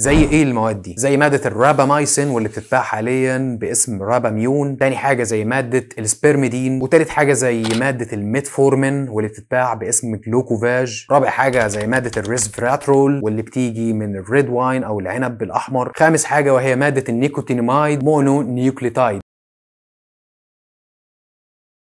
زي ايه المواد دي؟ زي ماده الرابامايسين واللي بتتباع حاليا باسم راباميون، تاني حاجه زي ماده السبيرميدين، وتالت حاجه زي ماده الميتفورمين واللي بتتباع باسم جلوكوفاج، رابع حاجه زي ماده الريسفراترول واللي بتيجي من الريد واين او العنب الاحمر، خامس حاجه وهي ماده النيكوتينمايد مونو نيوكليتايد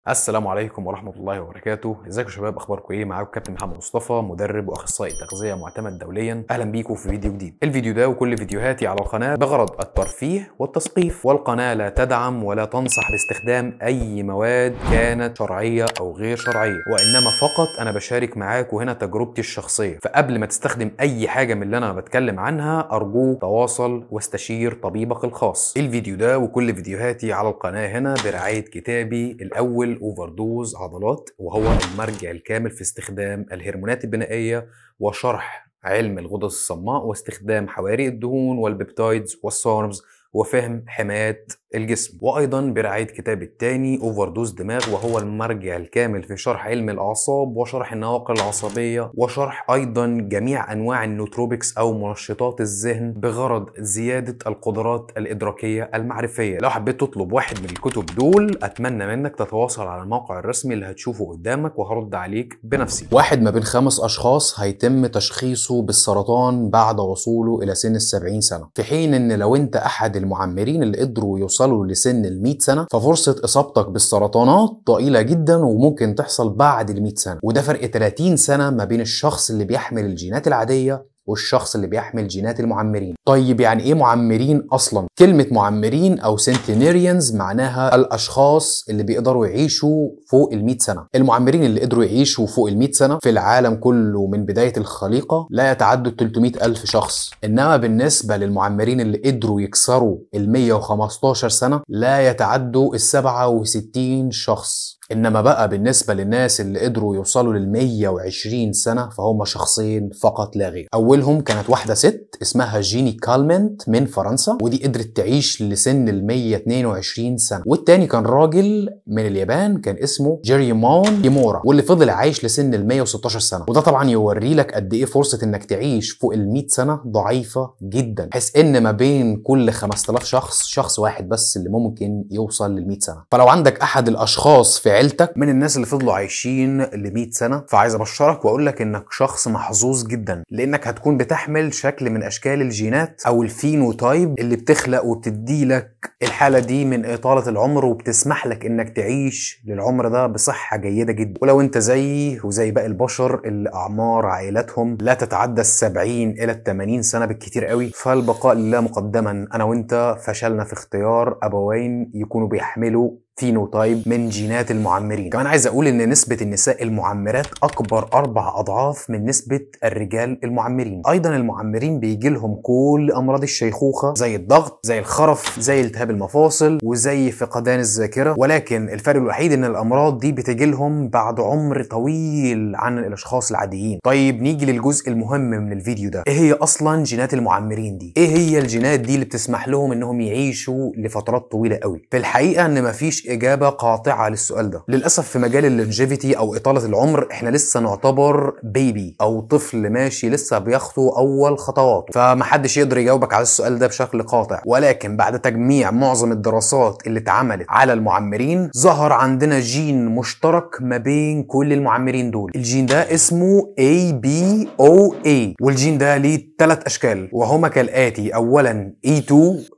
السلام عليكم ورحمه الله وبركاته ازيكم يا شباب اخباركم ايه معاكم كابتن محمد مصطفى مدرب واخصائي تغذيه معتمد دوليا اهلا بيكم في فيديو جديد الفيديو ده وكل فيديوهاتي على القناه بغرض الترفيه والتثقيف والقناه لا تدعم ولا تنصح باستخدام اي مواد كانت شرعيه او غير شرعيه وانما فقط انا بشارك معاكم هنا تجربتي الشخصيه فقبل ما تستخدم اي حاجه من اللي انا بتكلم عنها ارجوك تواصل واستشير طبيبك الخاص الفيديو ده وكل فيديوهاتي على القناه هنا برعايه كتابي الاول بيعمل اوفر دوز عضلات وهو المرجع الكامل في استخدام الهرمونات البنائيه وشرح علم الغدد الصماء واستخدام حواري الدهون والبيبتايدز والسارمز وفهم حماية الجسم وأيضا برعاية كتاب التاني أوفر دوز دماغ وهو المرجع الكامل في شرح علم الأعصاب وشرح النواقل العصبية وشرح أيضا جميع أنواع النوتروبكس أو منشطات الذهن بغرض زيادة القدرات الإدراكية المعرفية لو حبيت تطلب واحد من الكتب دول أتمنى منك تتواصل على الموقع الرسمي اللي هتشوفه قدامك وهرد عليك بنفسي واحد ما بين خمس أشخاص هيتم تشخيصه بالسرطان بعد وصوله إلى سن السبعين سنة في حين إن لو أنت أحد المعمرين اللي قدروا يوصلوا لسن ال 100 سنه ففرصه اصابتك بالسرطانات ضئيله جدا وممكن تحصل بعد ال 100 سنه وده فرق 30 سنه ما بين الشخص اللي بيحمل الجينات العاديه والشخص اللي بيحمل جينات المعمرين طيب يعني ايه معمرين اصلا كلمه معمرين او سنتينيريانز معناها الاشخاص اللي بيقدروا يعيشوا فوق ال سنه المعمرين اللي قدروا يعيشوا فوق ال سنه في العالم كله من بدايه الخليقه لا يتعدوا 300 الف شخص انما بالنسبه للمعمرين اللي قدروا يكسروا ال 115 سنه لا يتعدوا ال 67 شخص إنما بقى بالنسبة للناس اللي قدروا يوصلوا لل 120 سنة فهم شخصين فقط لا غير. أولهم كانت واحدة ست اسمها جيني كالمنت من فرنسا ودي قدرت تعيش لسن ال 122 سنة، والتاني كان راجل من اليابان كان اسمه جيري مون كيمورا واللي فضل عايش لسن ال 116 سنة، وده طبعا يوري لك قد إيه فرصة إنك تعيش فوق ال 100 سنة ضعيفة جدا، حيث إن ما بين كل 5000 شخص شخص واحد بس اللي ممكن يوصل لل 100 سنة. فلو عندك أحد الأشخاص في عيلتك من الناس اللي فضلوا عايشين ل 100 سنه فعايز ابشرك واقول لك انك شخص محظوظ جدا لانك هتكون بتحمل شكل من اشكال الجينات او الفينوتايب اللي بتخلق وبتدي لك الحاله دي من اطاله العمر وبتسمح لك انك تعيش للعمر ده بصحه جيده جدا ولو انت زيي وزي باقي البشر اللي اعمار عائلاتهم لا تتعدى ال 70 الى ال 80 سنه بالكتير قوي فالبقاء لله مقدما انا وانت فشلنا في اختيار ابوين يكونوا بيحملوا فينوتايب من جينات المعمرين كمان عايز اقول ان نسبه النساء المعمرات اكبر اربع اضعاف من نسبه الرجال المعمرين ايضا المعمرين بيجي لهم كل امراض الشيخوخه زي الضغط زي الخرف زي التهاب المفاصل وزي فقدان الذاكره ولكن الفرق الوحيد ان الامراض دي بتجي لهم بعد عمر طويل عن الاشخاص العاديين طيب نيجي للجزء المهم من الفيديو ده ايه هي اصلا جينات المعمرين دي ايه هي الجينات دي اللي بتسمح لهم انهم يعيشوا لفترات طويله قوي في الحقيقه ان مفيش اجابه قاطعه للسؤال ده للاسف في مجال اللونجيفيتي او اطاله العمر احنا لسه نعتبر بيبي او طفل ماشي لسه بيخطو اول خطواته فمحدش يقدر يجاوبك على السؤال ده بشكل قاطع ولكن بعد تجميع معظم الدراسات اللي اتعملت على المعمرين ظهر عندنا جين مشترك ما بين كل المعمرين دول الجين ده اسمه ABOA والجين ده ليه ثلاث اشكال وهما كالاتي اولا E2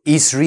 E3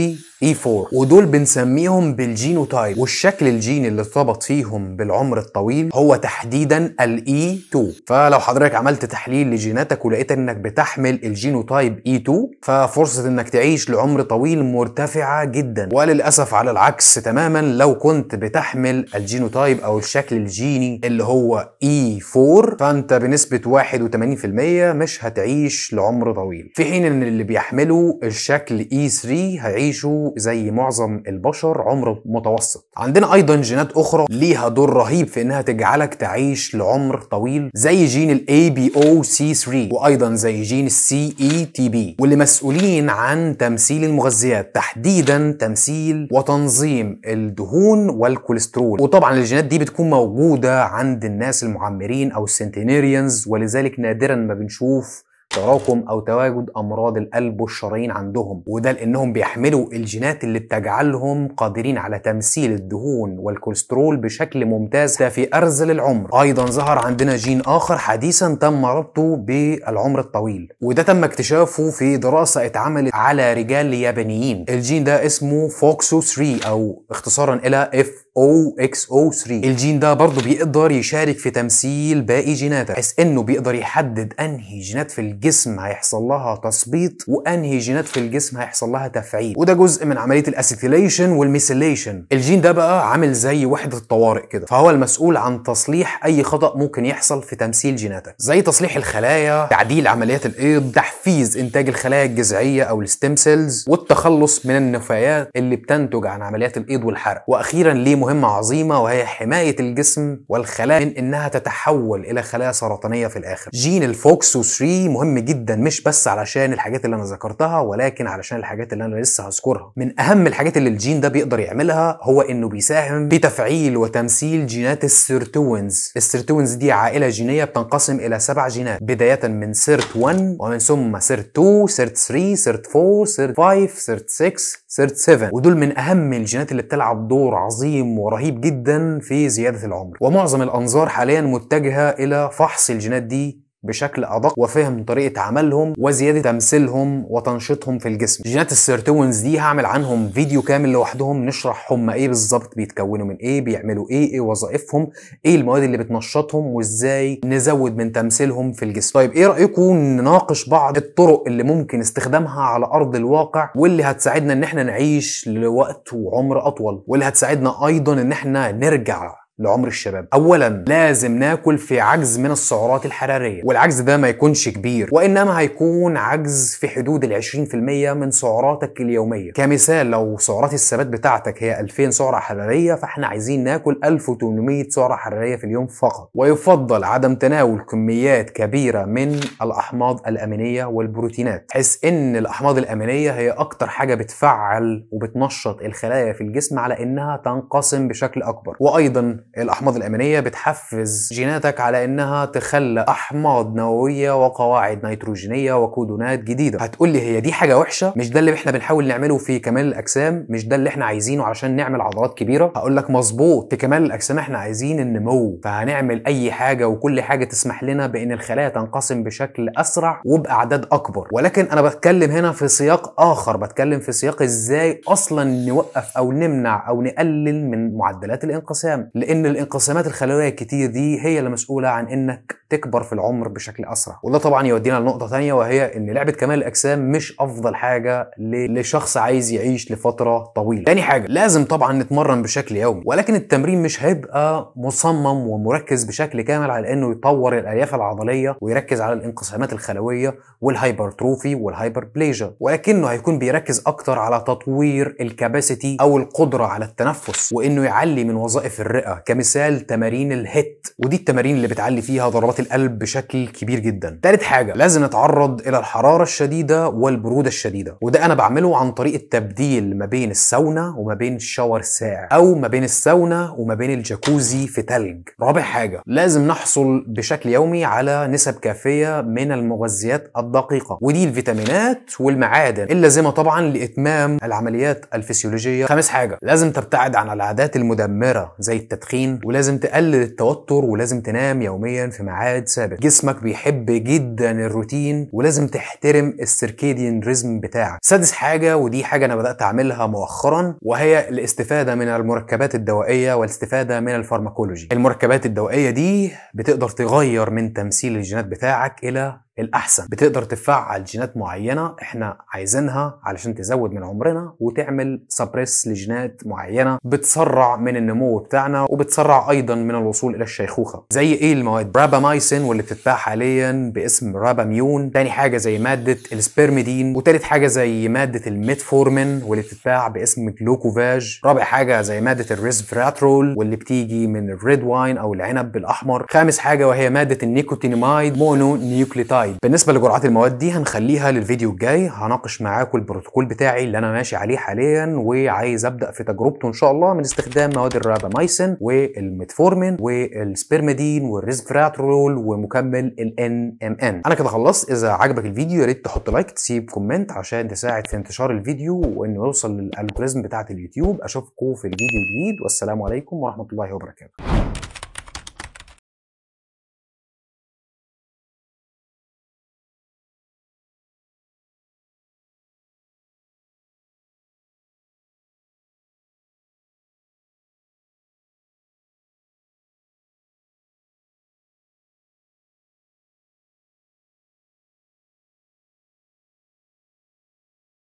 E4 ودول بنسميهم بالجينوتايب ستايل طيب، والشكل الجيني اللي ارتبط فيهم بالعمر الطويل هو تحديدا الاي 2 e فلو حضرتك عملت تحليل لجيناتك ولقيت انك بتحمل الجينوتايب اي e 2 ففرصه انك تعيش لعمر طويل مرتفعه جدا وللاسف على العكس تماما لو كنت بتحمل الجينوتايب او الشكل الجيني اللي هو اي e 4 فانت بنسبه 81% مش هتعيش لعمر طويل في حين ان اللي بيحملوا الشكل اي 3 هيعيشوا زي معظم البشر عمر متوسط المتوسط عندنا ايضا جينات اخرى ليها دور رهيب في انها تجعلك تعيش لعمر طويل زي جين ال ABOC3 وايضا زي جين السي اي تي بي واللي مسؤولين عن تمثيل المغذيات تحديدا تمثيل وتنظيم الدهون والكوليسترول وطبعا الجينات دي بتكون موجوده عند الناس المعمرين او السنتينيريانز ولذلك نادرا ما بنشوف تراكم او تواجد امراض القلب والشرايين عندهم وده لانهم بيحملوا الجينات اللي بتجعلهم قادرين على تمثيل الدهون والكوليسترول بشكل ممتاز ده في ارزل العمر ايضا ظهر عندنا جين اخر حديثا تم ربطه بالعمر الطويل وده تم اكتشافه في دراسه اتعملت على رجال يابانيين الجين ده اسمه فوكسو 3 او اختصارا الى اف OXO3 الجين ده برضه بيقدر يشارك في تمثيل باقي جيناتك بحيث انه بيقدر يحدد انهي جينات في الجسم هيحصل لها تثبيط وانهي جينات في الجسم هيحصل لها تفعيل وده جزء من عمليه الاسيتيليشن والميسيليشن الجين ده بقى عامل زي وحده الطوارئ كده فهو المسؤول عن تصليح اي خطا ممكن يحصل في تمثيل جيناتك زي تصليح الخلايا تعديل عمليات الايض تحفيز انتاج الخلايا الجذعيه او الستيم سيلز والتخلص من النفايات اللي بتنتج عن عمليات الايض والحرق واخيرا ليه مهمة عظيمة وهي حماية الجسم والخلايا من انها تتحول الى خلايا سرطانية في الاخر جين الفوكسو 3 مهم جدا مش بس علشان الحاجات اللي انا ذكرتها ولكن علشان الحاجات اللي انا لسه هذكرها من اهم الحاجات اللي الجين ده بيقدر يعملها هو انه بيساهم في تفعيل وتمثيل جينات السيرتوينز السيرتوينز دي عائلة جينية بتنقسم الى سبع جينات بداية من سيرت 1 ومن ثم سيرت 2 سيرت 3 سيرت 4 سيرت 5 سيرت 6 سيرت 7 ودول من اهم الجينات اللي بتلعب دور عظيم ورهيب جدا في زياده العمر ومعظم الانظار حاليا متجهه الى فحص الجينات دي بشكل ادق وفهم طريقه عملهم وزياده تمثيلهم وتنشيطهم في الجسم جينات السيرتونز دي هعمل عنهم فيديو كامل لوحدهم نشرح هم ايه بالظبط بيتكونوا من ايه بيعملوا ايه ايه وظائفهم ايه المواد اللي بتنشطهم وازاي نزود من تمثيلهم في الجسم طيب ايه رايكم نناقش بعض الطرق اللي ممكن استخدامها على ارض الواقع واللي هتساعدنا ان احنا نعيش لوقت وعمر اطول واللي هتساعدنا ايضا ان احنا نرجع لعمر الشباب اولا لازم ناكل في عجز من السعرات الحراريه والعجز ده ما يكونش كبير وانما هيكون عجز في حدود ال 20% من سعراتك اليوميه كمثال لو سعرات الثبات بتاعتك هي 2000 سعره حراريه فاحنا عايزين ناكل 1800 سعره حراريه في اليوم فقط ويفضل عدم تناول كميات كبيره من الاحماض الامينيه والبروتينات حيث ان الاحماض الامينيه هي اكتر حاجه بتفعل وبتنشط الخلايا في الجسم على انها تنقسم بشكل اكبر وايضا الأحماض الأمينية بتحفز جيناتك على إنها تخلق أحماض نووية وقواعد نيتروجينية وكودونات جديدة هتقول لي هي دي حاجة وحشة مش ده اللي احنا بنحاول نعمله في كمال الأجسام مش ده اللي احنا عايزينه عشان نعمل عضلات كبيرة هقول لك مظبوط في كمال الأجسام احنا عايزين النمو فهنعمل أي حاجة وكل حاجة تسمح لنا بإن الخلايا تنقسم بشكل أسرع وبأعداد أكبر ولكن أنا بتكلم هنا في سياق آخر بتكلم في سياق إزاي أصلا نوقف أو نمنع أو نقلل من معدلات الانقسام لأن الانقسامات الخلويه الكتير دي هي اللي مسؤوله عن انك تكبر في العمر بشكل اسرع وده طبعا يودينا لنقطه ثانيه وهي ان لعبه كمال الاجسام مش افضل حاجه لشخص عايز يعيش لفتره طويله تاني حاجه لازم طبعا نتمرن بشكل يومي ولكن التمرين مش هيبقى مصمم ومركز بشكل كامل على انه يطور الالياف العضليه ويركز على الانقسامات الخلويه والهايبرتروفي والهايبر بليجا ولكنه هيكون بيركز اكتر على تطوير الكباسيتي او القدره على التنفس وانه يعلي من وظائف الرئه كمثال تمارين الهيت ودي التمارين اللي بتعلي فيها ضربات القلب بشكل كبير جدا تالت حاجه لازم نتعرض الى الحراره الشديده والبروده الشديده وده انا بعمله عن طريق التبديل ما بين الساونا وما بين الشاور ساع او ما بين الساونا وما بين الجاكوزي في تلج رابع حاجه لازم نحصل بشكل يومي على نسب كافيه من المغذيات الدقيقه ودي الفيتامينات والمعادن اللازمه طبعا لاتمام العمليات الفسيولوجيه خامس حاجه لازم تبتعد عن العادات المدمره زي التدخين فين ولازم تقلل التوتر ولازم تنام يوميا في ميعاد ثابت جسمك بيحب جدا الروتين ولازم تحترم السيركيديان ريزم بتاعك سادس حاجه ودي حاجه انا بدات اعملها مؤخرا وهي الاستفاده من المركبات الدوائيه والاستفاده من الفارماكولوجي المركبات الدوائيه دي بتقدر تغير من تمثيل الجينات بتاعك الى الاحسن بتقدر تفعل جينات معينه احنا عايزينها علشان تزود من عمرنا وتعمل سبريس لجينات معينه بتسرع من النمو بتاعنا وبتسرع ايضا من الوصول الى الشيخوخه زي ايه المواد رابامايسين واللي بتتباع حاليا باسم راباميون تاني حاجه زي ماده السبيرميدين وتالت حاجه زي ماده الميتفورمين واللي بتتباع باسم جلوكوفاج رابع حاجه زي ماده الريسفراترول واللي بتيجي من الريد واين او العنب الاحمر خامس حاجه وهي ماده النيكوتينامايد مونو نيوكليتايد طيب بالنسبه لجرعات المواد دي هنخليها للفيديو الجاي هناقش معاكم البروتوكول بتاعي اللي انا ماشي عليه حاليا وعايز ابدا في تجربته ان شاء الله من استخدام مواد الرابامايسين والميتفورمين والسبيرميدين والريزفراترول ومكمل الان ام ان انا كده خلصت اذا عجبك الفيديو يا ريت تحط لايك تسيب كومنت عشان تساعد في انتشار الفيديو وانه يوصل للالجوريزم بتاعه اليوتيوب اشوفكم في الفيديو الجديد والسلام عليكم ورحمه الله وبركاته